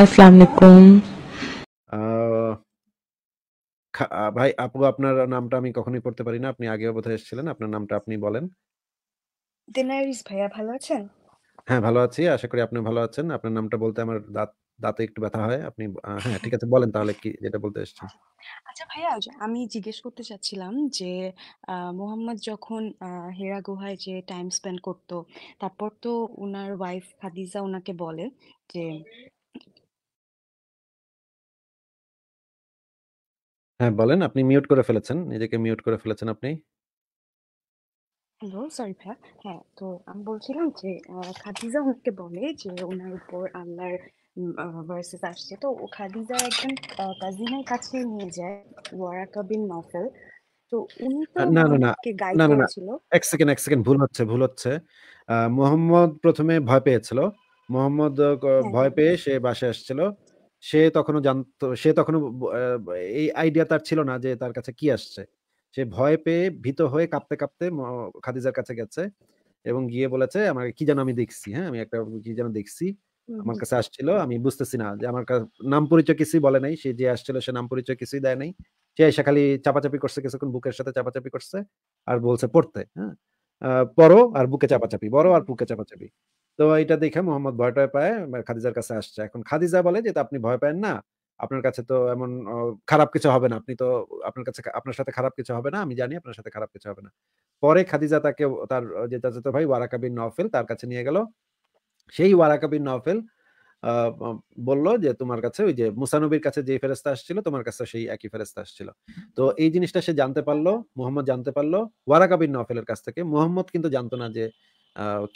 আসসালামু ভাই আপু আপনার নামটা আমি কখনোই করতে পারি না আপনি আগেও বোধহয় এসেছিলেন আপনার নামটা আপনি বলেন দেনারিস ভাইয়া ভালো আছেন হ্যাঁ ভালো আছি আশা করি আপনি ভালো আছেন আপনার নামটা বলতে আমার দাঁত দাঁতে একটু ব্যথা হয় আপনি হ্যাঁ ঠিক আছে বলেন তাহলে কি যেটা বলতে এসেছেন আচ্ছা ভাইয়া আমি জিজ্ঞেস করতে চাচ্ছিলাম যে মোহাম্মদ যখন আহ, হেরা গুহায় যে টাইম স্পেন্ড করতো তারপর তো উনার ওয়াইফ খাদিজা ওনাকে বলে যে হ্যাঁ, বলেন। আপনি মিউট করে ফেলেছেন। নিজেকে মিউট করে ফেলেছেন আপনি। হ্যালো, সরি ভাইয়া। হ্যাঁ, তো আমি বলছিলাম যে খাদিজা উনাকে বলে যে ওনার উপর আল্লাহর ভার্সেস আসছে। তো ও খাদিজা একজন কাজিনের কাছে নিয়ে যায় ওয়ারা কবিন নফেল তো উনি তো না, না, না। মোহাম্মদকে গাইড না, না, না। এক সেকেন্ড, এক সেকেন্ড। ভুল হচ্ছে, ভুল হচ্ছে। মোহাম্মদ প্রথমে ভয় পেয়েছিল। মোহাম্মদ হ্যাঁ, ভয় হ্যাঁ। পেয়ে সে বাসে আসছিল। সে তখনও জানতো সে তখনও এই আইডিয়া তার ছিল না যে তার কাছে কি আসছে সে ভয় পেয়ে ভীত হয়ে কাঁপতে কাঁপতে খাদিজার কাছে গেছে এবং গিয়ে বলেছে আমাকে কি যেন আমি দেখছি হ্যাঁ আমি একটা কি যেন দেখছি আমার কাছে আসছিল আমি বুঝতেছি না যে আমার নাম পরিচয় কিছুই বলে নাই সে যে আসছিল সে নাম পরিচয় কিছুই দেয় নাই সে এসে খালি চাপাচাপি করছে কিছুক্ষণ বুকের সাথে চাপাচাপি করছে আর বলছে পড়তে হ্যাঁ পরো আর বুকে চাপাচাপি বড় আর বুকে চাপাচাপি তো এটা দেখে মোহাম্মদ ভয় টয় পায় মানে খাদিজার কাছে আসছে এখন খাদিজা বলে যে আপনি ভয় পায় না আপনার কাছে তো এমন খারাপ কিছু হবে না আপনি তো আপনার কাছে আপনার সাথে খারাপ কিছু হবে না আমি জানি আপনার সাথে খারাপ কিছু হবে না পরে খাদিজা তাকে তার যে চাচাতো ভাই ওয়ারাকা বিন নফেল তার কাছে নিয়ে গেল সেই ওয়ারাকা বিন নফেল বলল যে তোমার কাছে ওই যে মুসানবির কাছে যে ফেরেস্তা আসছিল তোমার কাছে সেই একই ফেরেস্তা আসছিল তো এই জিনিসটা সে জানতে পারলো মোহাম্মদ জানতে পারলো ওয়ারাকা বিন নফেলের কাছ থেকে মোহাম্মদ কিন্তু জানতো না যে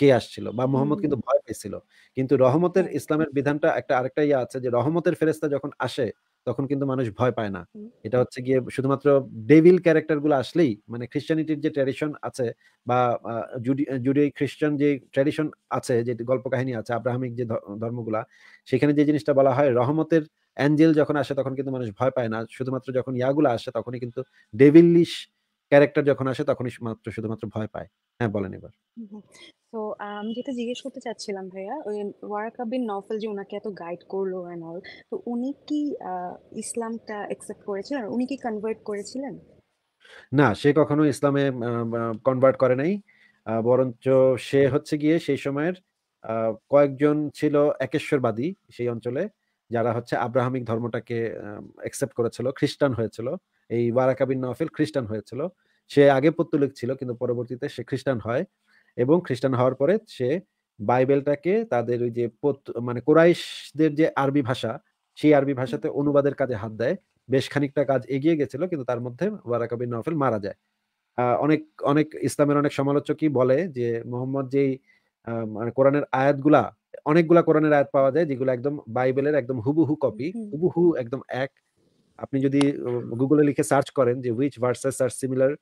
কে আসছিল বা মোহাম্মদ কিন্তু ভয় পেয়েছিল কিন্তু রহমতের হ্যাঁ। ইসলামের বিধানটা একটা আরেকটা ইয়ে আছে যে রহমতের ফেরেস্তা যখন আসে তখন কিন্তু মানুষ ভয় পায় না এটা হচ্ছে গিয়ে শুধুমাত্র ডেভিল ক্যারেক্টার গুলো আসলেই মানে খ্রিস্টানিটির যে ট্র্যাডিশন আছে বা জুডি খ্রিস্টান যে ট্র্যাডিশন আছে যে গল্প কাহিনী আছে আব্রাহামিক যে ধর্মগুলা সেখানে যে জিনিসটা বলা হয় রহমতের অ্যাঞ্জেল যখন আসে তখন কিন্তু মানুষ ভয় পায় না শুধুমাত্র যখন ইয়াগুলো আসে তখনই কিন্তু ডেভিলিশ ক্যারেক্টার যখন আসে তখনই মাত্র শুধুমাত্র ভয় পায় হ্যাঁ বলেন এবার তো আমি যেটা জিজ্ঞেস করতে চাচ্ছিলাম ভাইয়া ওই ওয়ারাক আবিন নফল যে ওনাকে এত গাইড করলো অ্যান্ড অল তো উনি কি ইসলামটা অ্যাকসেপ্ট করেছিলেন উনি কি কনভার্ট করেছিলেন না সে কখনো ইসলামে কনভার্ট করে নাই বরঞ্চ সে হচ্ছে গিয়ে সেই সময়ের কয়েকজন ছিল একেশ্বরবাদী সেই অঞ্চলে যারা হচ্ছে আব্রাহামিক ধর্মটাকে অ্যাকসেপ্ট করেছিল খ্রিস্টান হয়েছিল এই বারাকা বিন নওয়াফেল খ্রিস্টান হয়েছিল সে আগে পত্তলিক ছিল কিন্তু পরবর্তীতে সে খ্রিস্টান হয় এবং খ্রিস্টান হওয়ার পরে সে বাইবেলটাকে তাদের ওই যে মানে কোরাইশদের যে আরবি ভাষা সেই আরবি ভাষাতে অনুবাদের কাজে হাত দেয় বেশ খানিকটা কাজ এগিয়ে গেছিল কিন্তু তার মধ্যে বারাকা বিন নওয়াফেল মারা যায় অনেক অনেক ইসলামের অনেক সমালোচকই বলে যে মোহাম্মদ যেই মানে কোরআনের আয়াতগুলা অনেকগুলা কোরআনের আয়াত পাওয়া যায় যেগুলো একদম বাইবেলের একদম হুবহু কপি হুবহু একদম এক আপনি যদি গুগলে লিখে সার্চ করেন যে which verses are similar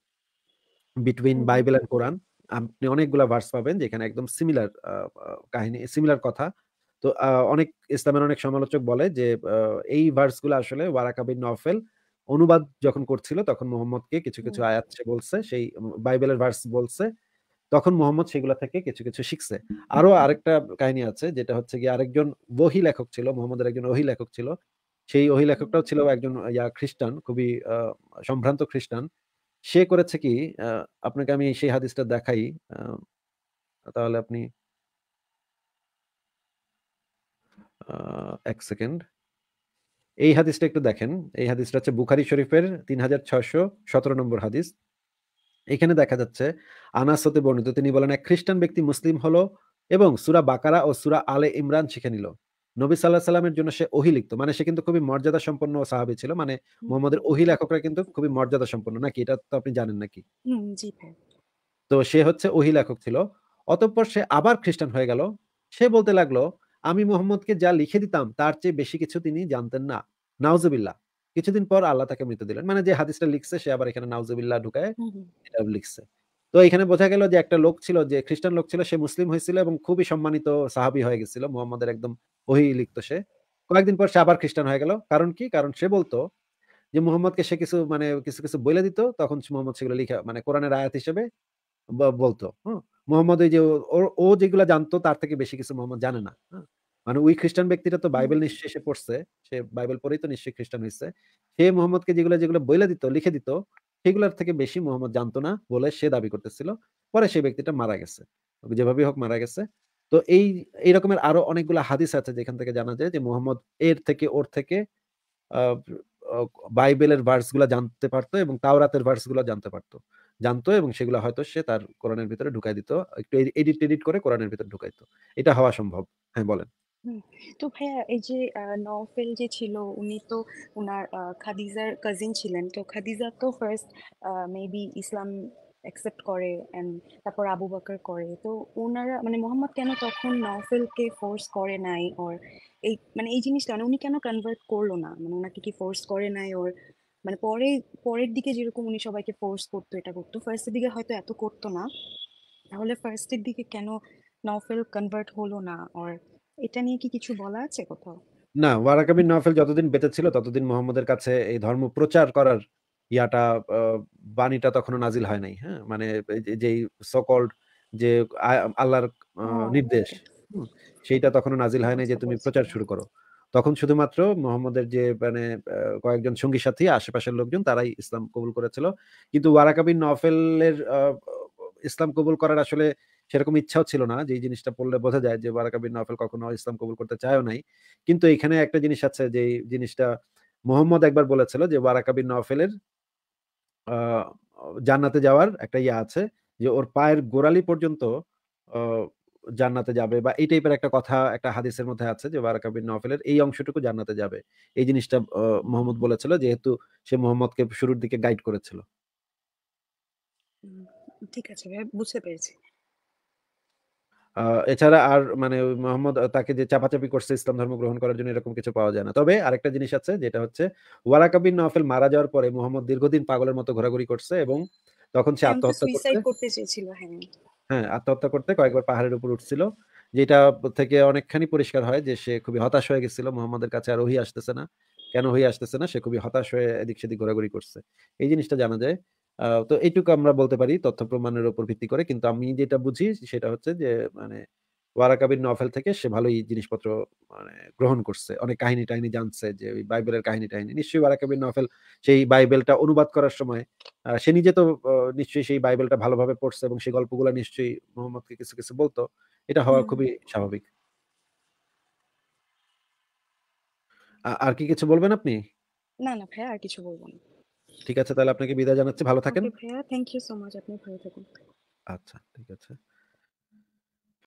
between Bible and Quran আপনি অনেকগুলো ভার্স পাবেন যেখানে একদম সিমিলার কাহিনী সিমিলার কথা তো অনেক ইসলামের অনেক সমালোচক বলে যে এই ভার্সগুলো আসলে ওয়ারাকাবিন নফেল অনুবাদ যখন করছিল তখন মোহাম্মদকে কিছু কিছু আয়াত সে বলছে সেই বাইবেলের ভার্স বলছে তখন মোহাম্মদ সেগুলো থেকে কিছু কিছু শিখছে আরো আরেকটা কাহিনী আছে যেটা হচ্ছে গিয়ে আরেকজন বহি লেখক ছিল মোহাম্মদের একজন ওহি লেখক ছিল সেই ওই লেখকটাও ছিল একজন ইয়া খ্রিস্টান খুবই সম্ভ্রান্ত খ্রিস্টান সে করেছে কি আপনাকে আমি সেই হাদিসটা দেখাই তাহলে আপনি এক সেকেন্ড এই হাদিসটা একটু দেখেন এই হাদিসটা হচ্ছে বুখারি শরীফের তিন হাজার ছয়শো সতেরো নম্বর হাদিস এখানে দেখা যাচ্ছে আনাসতে বর্ণিত তিনি বলেন এক খ্রিস্টান ব্যক্তি মুসলিম হলো এবং সুরা বাকারা ও সুরা আলে ইমরান শিখে নিল নবী সাল্লাহ সাল্লামের জন্য সে ওহি লিখতো মানে সে কিন্তু খুবই মর্যাদা সম্পন্ন সাহাবি ছিল মানে মোহাম্মদের ওহি লেখকরা কিন্তু খুবই মর্যাদা সম্পন্ন নাকি এটা তো আপনি জানেন নাকি তো সে হচ্ছে ওহি লেখক ছিল অতঃপর সে আবার খ্রিস্টান হয়ে গেল সে বলতে লাগলো আমি মোহাম্মদকে যা লিখে দিতাম তার চেয়ে বেশি কিছু তিনি জানতেন না নাউজুবিল্লাহ কিছুদিন পর আল্লাহ তাকে মৃত্যু দিলেন মানে যে হাদিসটা লিখছে সে আবার এখানে নাউজুবিল্লাহ ঢুকায় এটা লিখছে তো এখানে বোঝা গেল যে একটা লোক ছিল যে খ্রিস্টান লোক ছিল সে মুসলিম হয়েছিল এবং খুবই সম্মানিত সাহাবি হয়ে গেছিল মোহাম্মদের একদম ওহি লিখত সে কয়েকদিন পর সে আবার খ্রিস্টান হয়ে গেল কারণ কি কারণ সে বলতো যে মুহাম্মদকে সে কিছু মানে কিছু কিছু বলে দিত তখন মোহাম্মদ সেগুলো লিখে মানে কোরআনের আয়াত হিসেবে বলতো হ্যাঁ মোহাম্মদ ওই যে ও যেগুলো জানতো তার থেকে বেশি কিছু মোহাম্মদ জানে না মানে ওই খ্রিস্টান ব্যক্তিটা তো বাইবেল নিশ্চয়ই সে পড়ছে সে বাইবেল পড়েই তো নিশ্চয়ই খ্রিস্টান হয়েছে সে মোহাম্মদকে যেগুলো যেগুলো বলে দিত লিখে দিত সেগুলোর থেকে বেশি মোহাম্মদ জানতো না বলে সে দাবি করতেছিল পরে সেই ব্যক্তিটা মারা গেছে যেভাবেই হোক মারা গেছে তো এই এইরকমের আরো অনেকগুলো হাদিস আছে যেখান থেকে জানা যায় যে মোহাম্মদ এর থেকে ওর থেকে বাইবেলের ভার্সগুলো জানতে পারতো এবং তাওরাতের ভার্সগুলো জানতে পারতো জানতো এবং সেগুলো হয়তো সে তার কোরআনের ভিতরে ঢুকাই দিত একটু এডিট এডিট করে কোরআনের ভিতরে দিত এটা হওয়া সম্ভব হ্যাঁ বলেন তো ভাইয়া এই যে নওফেল যে ছিল উনি তো উনার খাদিজার কাজিন ছিলেন তো খাদিজা তো ফার্স্ট মেবি ইসলাম অ্যাকসেপ্ট করে অ্যান্ড তারপর আবু বাকর করে তো ওনারা মানে মোহাম্মদ কেন তখন নওফেলকে ফোর্স করে নাই ওর এই মানে এই জিনিসটা মানে উনি কেন কনভার্ট করলো না মানে ওনাকে কি ফোর্স করে নাই ওর মানে পরে পরের দিকে যেরকম উনি সবাইকে ফোর্স করতো এটা করতো ফার্স্টের দিকে হয়তো এত করতো না তাহলে ফার্স্টের দিকে কেন নওফেল কনভার্ট হলো না ওর এটা নিয়ে কি কিছু বলা আছে কোথাও না ওয়ারাকাবিন নওফেল যতদিন বেঁচে ছিল ততদিন মোহাম্মদের কাছে এই ধর্ম প্রচার করার ইয়াটা বাণীটা তখনও নাজিল হয় নাই হ্যাঁ মানে যেই সকল্ড যে আল্লাহর নির্দেশ সেইটা তখনও নাজিল হয় নাই যে তুমি প্রচার শুরু করো তখন শুধুমাত্র মোহাম্মদের যে মানে কয়েকজন সঙ্গী সাথী আশেপাশের লোকজন তারাই ইসলাম কবুল করেছিল কিন্তু ওয়ারাকাবিন নফেলের ইসলাম কবুল করার আসলে সেরকম ইচ্ছাও ছিল না যে জিনিসটা পড়লে বোঝা যায় যে ওয়ারাকাবিন নফেল কখনো ইসলাম কবুল করতে চায়ও নাই কিন্তু এখানে একটা জিনিস আছে যে জিনিসটা মোহাম্মদ একবার বলেছিল যে ওয়ারাকাবিন নফেলের জান্নাতে যাওয়ার একটা ইয়ে আছে যে ওর পায়ের গোড়ালি পর্যন্ত জান্নাতে যাবে বা এই টাইপের একটা কথা একটা হাদিসের মধ্যে আছে যে বারাকা বিন নফেলের এই অংশটুকু জান্নাতে যাবে এই জিনিসটা মোহাম্মদ বলেছিল যেহেতু সে মোহাম্মদকে শুরুর দিকে গাইড করেছিল ঠিক আছে বুঝতে পেরেছি এছাড়া আর মানে মোহাম্মদ তাকে যে চাপাচাপি করছে ইসলাম ধর্ম গ্রহণ করার জন্য এরকম কিছু পাওয়া যায় না তবে আরেকটা জিনিস আছে যেটা হচ্ছে ওয়ারাকাবিন নফেল মারা যাওয়ার পরে মোহাম্মদ দীর্ঘদিন পাগলের মতো ঘোরাঘুরি করছে এবং তখন সে হ্যাঁ, আত্মহত্যা করতে চেয়েছিল হ্যাঁ।, হ্যাঁ আত্মহত্যা করতে কয়েকবার পাহাড়ের উপর উঠছিল যেটা থেকে অনেকখানি পরিষ্কার হয় যে সে খুবই হতাশ হয়ে গেছিল মোহাম্মদের কাছে আর ওহি আসতেছে না কেন হয়ে আসতেছে না সে খুবই হতাশ হয়ে এদিক সেদিক ঘোরাঘুরি করছে এই জিনিসটা জানা যায় তো এইটুকু আমরা বলতে পারি তথ্য প্রমাণের উপর ভিত্তি করে কিন্তু আমি যেটা বুঝি সেটা হচ্ছে যে মানে ওয়ারাকাবির নভেল থেকে সে ভালোই জিনিসপত্র মানে গ্রহণ করছে অনেক কাহিনী টাহিনী জানছে যে ওই বাইবেলের কাহিনী টাহিনী নিশ্চয়ই ওয়ারাকাবির নভেল সেই বাইবেলটা অনুবাদ করার সময় সে নিজে তো নিশ্চয়ই সেই বাইবেলটা ভালোভাবে পড়ছে এবং সেই গল্পগুলো নিশ্চয়ই মোহাম্মদকে কিছু কিছু বলতো এটা হওয়া খুবই স্বাভাবিক আর কি কিছু বলবেন আপনি না না ভাই আর কিছু বলবো না ঠিক আছে তাহলে আপনাকে বিদায় জানাচ্ছি ভালো থাকেন থ্যাংক ইউ সো মাচ আপনি ভালো থাকুন আচ্ছা ঠিক আছে